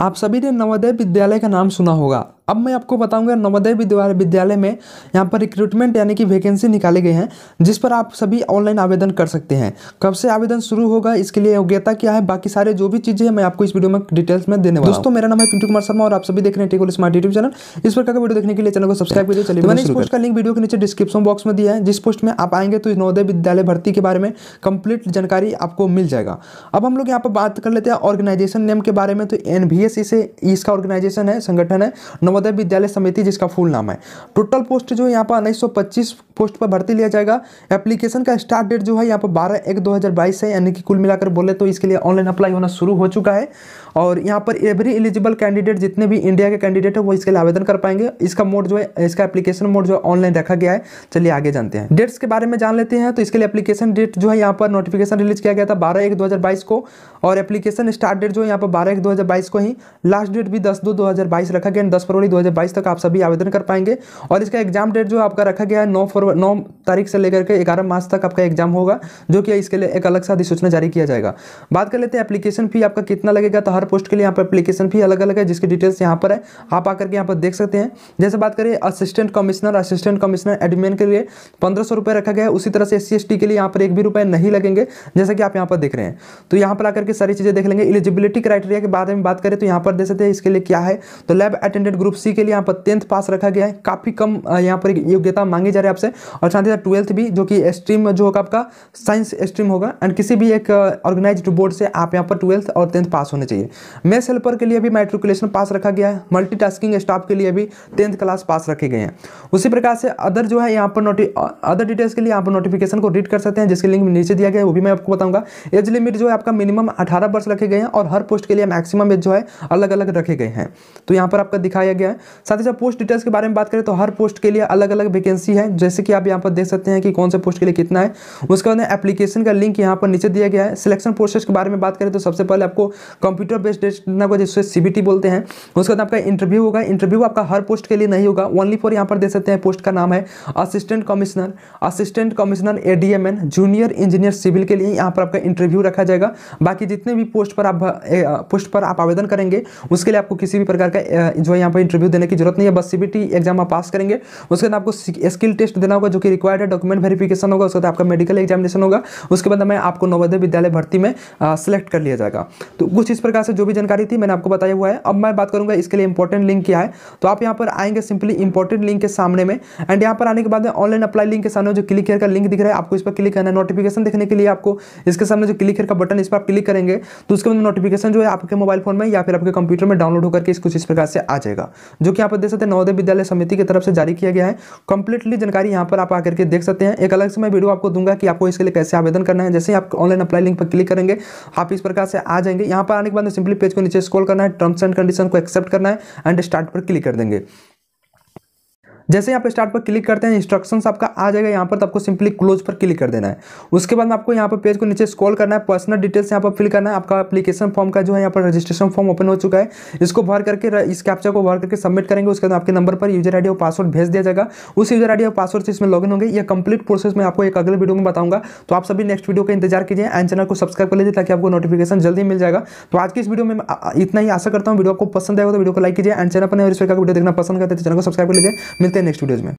आप सभी ने नवोदय विद्यालय का नाम सुना होगा अब मैं आपको बताऊंगा नवोदय विद्यालय में यहाँ पर रिक्रूटमेंट यानी कि वैकेंसी निकाले गए हैं जिस पर आप सभी ऑनलाइन आवेदन कर सकते हैं कब से आवेदन शुरू होगा इसके लिए योग्यता क्या है बाकी सारे जो भी चीज़ें हैं मैं आपको इस वीडियो में डिटेल्स में देने वाला दोस्तों मेरा नाम है पिंटू कुमार शर्मा और आप सभी देख रहे हैं टेकोल स्मार्ट यूट्यूब चैनल इस प्रकार का वीडियो देखने के लिए चैनल को सब्सक्राइब कीजिए चलिए मैंने इस पोस्ट का लिंक वीडियो के नीचे डिस्क्रिप्शन बॉक्स में दिया है जिस पोस्ट में आप आएंगे तो नवोदय विद्यालय भर्ती के बारे में कंप्लीट जानकारी आपको मिल जाएगा अब हम लोग यहाँ पर बात कर लेते हैं ऑर्गेनाइजेशन नेम के बारे में तो एन इसका ऑर्गेनाइजेशन है संगठन है नवोदय विद्यालय समिति जिसका फुल नाम है टोटल पोस्ट जो है यहाँ पर उन्नीस पोस्ट पर भर्ती लिया जाएगा एप्लीकेशन का स्टार्ट डेट जो है यहाँ पर बारह एक दो है यानी कि कुल मिलाकर बोले तो इसके लिए ऑनलाइन अप्लाई होना शुरू हो चुका है और यहाँ पर एवरी एलिजिबल कैंडिडेट जितने भी इंडिया के कैंडिडेट है वो इसके लिए आवेदन कर पाएंगे इसका मोड जो है इसका एप्लीकेशन मोड जो ऑनलाइन रखा गया है चलिए आगे जानते हैं डेट्स के बारे में जान लेते हैं तो इसके लिए एप्लीकेशन डेट जो है यहाँ पर नोटिफिकेशन रिलीज किया गया था बारह एक दो को और एप्लीकेशन स्टार्ट डेट जो है यहाँ पर बारह एक दो को ही लास्ट डेट भी दस दो दो रखा गया दस फरवरी फरवरी 2022 तक आप सभी आवेदन कर पाएंगे और इसका एग्जाम डेट जो आपका रखा गया है नौ फरवरी नौ तारीख से लेकर के ग्यारह मार्च तक आपका एग्जाम होगा जो कि इसके लिए एक अलग से अधिसूचना जारी किया जाएगा बात कर लेते हैं एप्लीकेशन फी आपका कितना लगेगा तो हर पोस्ट के लिए यहाँ पर एप्लीकेशन फी अलग अलग है जिसकी डिटेल्स यहाँ पर है आप आकर के यहाँ पर देख सकते हैं जैसे बात करें assistant commissioner assistant commissioner admin के लिए पंद्रह सौ रखा गया है उसी तरह से एस सी के लिए यहाँ पर एक भी रुपये नहीं लगेंगे जैसे कि आप यहाँ पर देख रहे हैं तो यहाँ पर आकर के सारी चीज़ें देख लेंगे एलिजिबिलिटी क्राइटेरिया के बारे में बात करें तो यहाँ पर देख सकते हैं इसके लिए क्या है तो lab attendant group group C के लिए यहाँ पर टेंथ पास रखा गया है काफ़ी कम यहाँ पर योग्यता मांगी जा रही है आपसे और साथ ही साथ ट्वेल्थ भी जो कि स्ट्रीम जो होगा आपका साइंस स्ट्रीम होगा एंड किसी भी एक ऑर्गेनाइज बोर्ड से आप यहाँ पर ट्वेल्थ और टेंथ पास होने चाहिए मेस हेल्पर के लिए भी मेट्रिकुलेशन पास रखा गया है मल्टी स्टाफ के लिए भी टेंथ क्लास पास रखे गए हैं उसी प्रकार से अदर जो है यहाँ पर नोटि अदर डिटेल्स के लिए यहाँ पर नोटिफिकेशन को रीड कर सकते हैं जिसके लिंक नीचे दिया गया है वो भी मैं आपको बताऊंगा एज लिमिट जो है आपका मिनिमम अठारह वर्ष रखे गए हैं और हर पोस्ट के लिए मैक्सिमम एज जो है अलग अलग रखे गए हैं तो यहाँ पर आपका दिखाया गया गया है साथ ही साथ पोस्ट डिटेल्स के बारे में बात करें तो हर पोस्ट के लिए अलग अलग वैकेंसी है जैसे कि आप यहाँ पर देख सकते हैं कि कौन से पोस्ट के लिए कितना है उसके बाद एप्लीकेशन का लिंक यहाँ पर नीचे दिया गया है सिलेक्शन प्रोसेस के बारे में बात करें तो सबसे पहले आपको कंप्यूटर बेस्ड ना को जिससे सी बोलते हैं उसके बाद आपका इंटरव्यू होगा इंटरव्यू आपका हर पोस्ट के लिए नहीं होगा ओनली फॉर यहाँ पर देख सकते हैं पोस्ट का नाम है assistant commissioner assistant commissioner A junior engineer civil के लिए यहाँ पर आपका इंटरव्यू रखा जाएगा बाकी जितने भी पोस्ट पर आप पोस्ट पर आप आवेदन करेंगे उसके लिए आपको किसी भी प्रकार का जो यहाँ पर इंटरव्यू देने की जरूरत नहीं है बस सीबीटी एग्जाम आप पास करेंगे उसके बाद आपको स्किल टेस्ट देना होगा जो कि रिक्वायर्ड है डॉक्यूमेंट वेरिफिकेशन होगा उसके बाद आपका मेडिकल एग्जामिनेशन होगा उसके बाद हमें आपको नवोदय विद्यालय भर्ती में सेलेक्ट कर लिया जाएगा तो कुछ इस प्रकार से जो भी जानकारी थी मैंने आपको बताया हुआ है अब मैं बात करूंगा इसके लिए इंपॉर्टेंट लिंक क्या है तो आप यहाँ पर आएंगे सिंपली इंपॉर्टेंट लिंक के सामने में एंड यहाँ पर आने के बाद ऑनलाइन अप्लाई लिंक के सामने जो क्लिक का लिंक दिख रहा है आपको इस पर क्लिक करना है नोटिफिकेशन देखने के लिए आपको इसके सामने जो क्लिक का बटन इस पर आप क्लिक करेंगे तो उसके बाद नोटिफिकेशन जो है आपके मोबाइल फोन में या फिर आपके कंप्यूटर में डाउनलोड होकर इस कुछ इस प्रकार से आ जाएगा जो कि आप देख सकते हैं नवोदय विद्यालय समिति की तरफ से जारी किया गया है कंप्लीटली जानकारी यहाँ पर आप आकर के देख सकते हैं एक अलग से मैं वीडियो आपको दूंगा कि आपको इसके लिए कैसे आवेदन करना है जैसे आप ऑनलाइन अप्लाई लिंक पर क्लिक करेंगे आप इस प्रकार से आ जाएंगे यहाँ पर आने के बाद सिंपली पेज को नीचे स्कॉल करना है टर्म्स एंड कंडीशन को एक्सेप्ट करना है एंड स्टार्ट पर क्लिक कर देंगे जैसे यहाँ पे स्टार्ट पर क्लिक करते हैं इंस्ट्रक्शंस आपका आ जाएगा यहाँ पर तो आपको सिंपली क्लोज पर क्लिक कर देना है उसके बाद आपको यहाँ पर पेज को नीचे स्क्रॉल करना है पर्सनल डिटेल्स यहाँ पर फिल करना है आपका एप्लीकेशन फॉर्म का जो है यहाँ पर रजिस्ट्रेशन फॉर्म ओपन हो चुका है इसको भर करके इस कैप्चर को भर करके सबमिट करेंगे उसके बाद आपके नंबर पर यूजर आई और पासवर्ड भेज दिया जाएगा उस यूजर आई और पासवर्ड से इसमें लॉगिन होंगे यह कंप्लीट प्रोसेस में आपको एक अगले वीडियो में बताऊंगा तो आप सभी नेक्स्ट वीडियो का इंतजार कीजिए एंड चैनल को सब्सक्राइब कर लीजिए ताकि आपको नोटिफिकेशन जल्दी मिल जाएगा तो आज की इस वीडियो में इतना ही आशा करता हूँ वीडियो आपको पसंद आएगा तो वीडियो को लाइक कीजिए एंड चैनल पर तो वीडियो देखना पसंद करते हैं चैनल तो को सब्सक्राइब कर लीजिए मिलते हैं नेक्स्ट वीडियोज़ में